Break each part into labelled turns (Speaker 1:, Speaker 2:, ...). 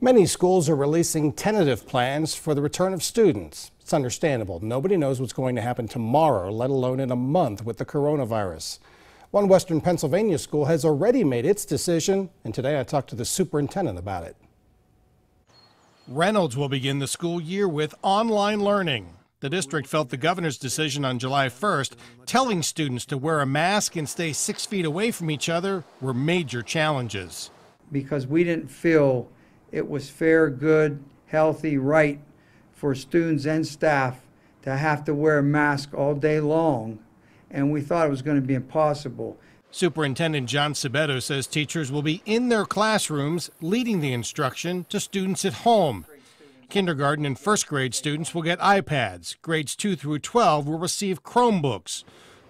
Speaker 1: Many schools are releasing tentative plans for the return of students. It's understandable. Nobody knows what's going to happen tomorrow, let alone in a month with the coronavirus. One Western Pennsylvania school has already made its decision, and today I talked to the superintendent about it. Reynolds will begin the school year with online learning. The district felt the governor's decision on July 1st, telling students to wear a mask and stay six feet away from each other, were major challenges.
Speaker 2: Because we didn't feel it was fair, good, healthy, right for students and staff to have to wear a mask all day long, and we thought it was going to be impossible.
Speaker 1: Superintendent John Sabeto says teachers will be in their classrooms leading the instruction to students at home. Kindergarten and first grade students will get iPads. Grades 2 through 12 will receive Chromebooks,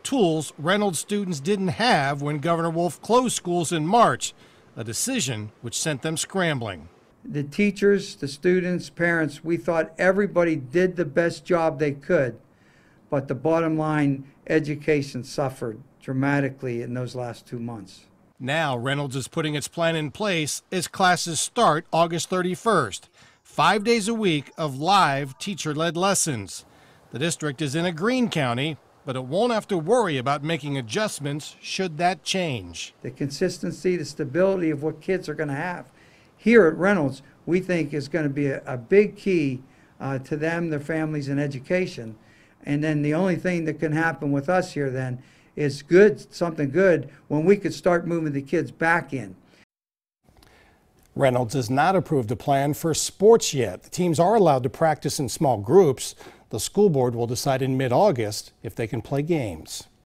Speaker 1: tools Reynolds students didn't have when Governor Wolf closed schools in March, a decision which sent them
Speaker 2: scrambling the teachers, the students, parents, we thought everybody did the best job they could. But the bottom line, education suffered dramatically in those last two months.
Speaker 1: Now, Reynolds is putting its plan in place as classes start August 31st, five days a week of live teacher led lessons. The district is in a green county, but it won't have to worry about making adjustments
Speaker 2: should that change. The consistency, the stability of what kids are going to have here at Reynolds, we think is going to be a, a big key uh, to them, their families, and education. And then the only thing that can happen with us here then is good, something good, when we could start moving the kids back in.
Speaker 1: Reynolds has not approved a plan for sports yet. The teams are allowed to practice in small groups. The school board will decide in mid August if they can play games.